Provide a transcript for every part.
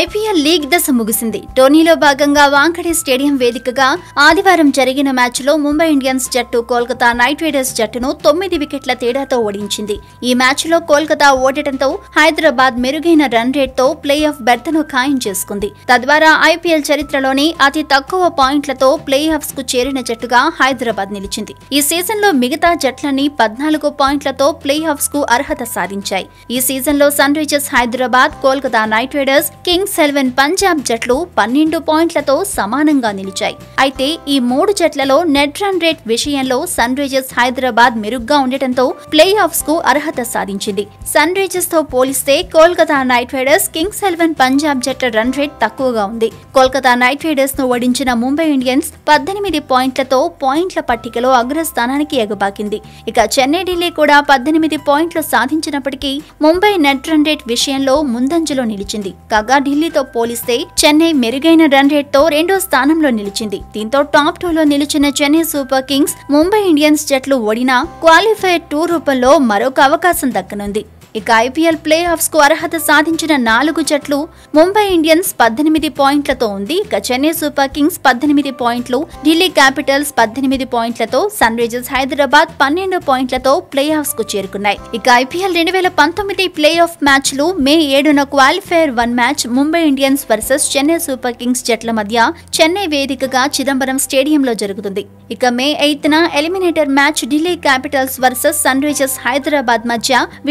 IPL league దశ ముగిసింది టోర్నీలో భాగంగా వాంఖడే స్టేడియం వేదికగా ఆదివారం జరిగిన మ్యాచ్లో ముంబై ఇండియన్స్ జట్టు కోల్కతా నైట్ రైడర్స్ జట్టును తొమ్మిది వికెట్ల తేడాతో ఓడించింది ఈ మ్యాచ్లో కోల్కతా ఓడటంతో హైదరాబాద్ మెరుగైన రన్ రేట్తో ప్లే ఆఫ్ బెర్త్ను ఖాయం చేసుకుంది తద్వారా ఐపీఎల్ చరిత్రలోని అతి తక్కువ పాయింట్లతో ప్లే ఆఫ్స్ కు చేరిన జట్టుగా హైదరాబాద్ నిలిచింది ఈ సీజన్లో మిగతా జట్లన్నీ పద్నాలుగు పాయింట్లతో ప్లే ఆఫ్స్ కు అర్హత సాధించాయి ఈ సీజన్లో Sunrisers Hyderabad Kolkata Knight Riders king Kings Eleven Punjab జట్లు పన్నెండు పాయింట్లతో సమానంగా నిలిచాయి అయితే ఈ మూడు జట్లలో నెట్ రన్ రేట్ విషయంలో సన్ రైజర్స్ హైదరాబాద్ మెరుగ్గా ఉండటంతో ప్లే ఆఫ్స్ కు అర్హత సాధించింది సన్ రైజర్స్ తో పోలిస్తే Kolkata Knight Riders Kings Eleven Punjab జట్ల రన్ రేట్ తక్కువగా ఉంది కోల్కతా నైట్ రైడర్స్ ను ఓడించిన ముంబై ఇండియన్స్ పద్దెనిమిది పాయింట్లతో పాయింట్ల పట్టికలో అగ్రస్థానానికి ఎగబాకింది ఇక చెన్నై ఢిల్లీ కూడా పద్దెనిమిది పాయింట్లు సాధించినప్పటికీ ముంబై నెట్ రన్ రేట్ విషయంలో ముందంజలో నిలిచింది కాగా ఢిల్లీ ఢిల్లీతో పోలిస్తే చెన్నై మెరుగైన రన్ రేట్తో రెండో స్థానంలో నిలిచింది దీంతో టాప్ టూలో నిలిచిన Chennai Super Kings Mumbai Indians జట్లు ఓడినా క్వాలిఫైర్ టూ రూపంలో మరొక అవకాశం దక్కనుంది ఇక ఐపీఎల్ ప్లే ఆఫ్స్ కు అర్హత సాధించిన నాలుగు జట్లు ముంబై ఇండియన్స్ పద్దెనిమిది పాయింట్లతో ఉంది ఇక చెన్నై సూపర్ కింగ్స్ పద్దెనిమిది పాయింట్లు ఢిల్లీ క్యాపిటల్స్ పద్దెనిమిది పాయింట్లతో సన్ రైజర్స్ హైదరాబాద్ పన్నెండు పాయింట్లతో ప్లే ఆఫ్స్ కు చేరుకున్నాయి ఇక ఐపీఎల్ రెండు వేల పంతొమ్మిది ప్లే ఆఫ్ మ్యాచ్ లు మే ఏడున qualifier one match Mumbai Indians versus Chennai Super Kings జట్ల మధ్య చెన్నై వేదికగా చిదంబరం స్టేడియంలో జరుగుతుంది ఇక May eighth eliminator match Delhi Capitals versus Sunrisers Hyderabad మధ్య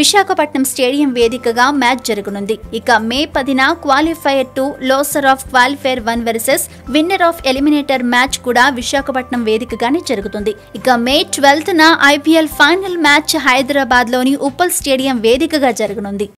విశాఖపట్నం విశాఖపట్నం స్టేడియం వేదికగా మ్యాచ్ జరగనుంది ఇక మే పదిన qualifier two loser of qualifier one versus winner of eliminator match కూడా విశాఖపట్నం వేదికగానే జరుగుతుంది ఇక మే ట్వెల్త్ న ఐపీఎల్ ఫైనల్ మ్యాచ్ హైదరాబాద్ లోని ఉప్పల్ స్టేడియం వేదికగా జరగనుంది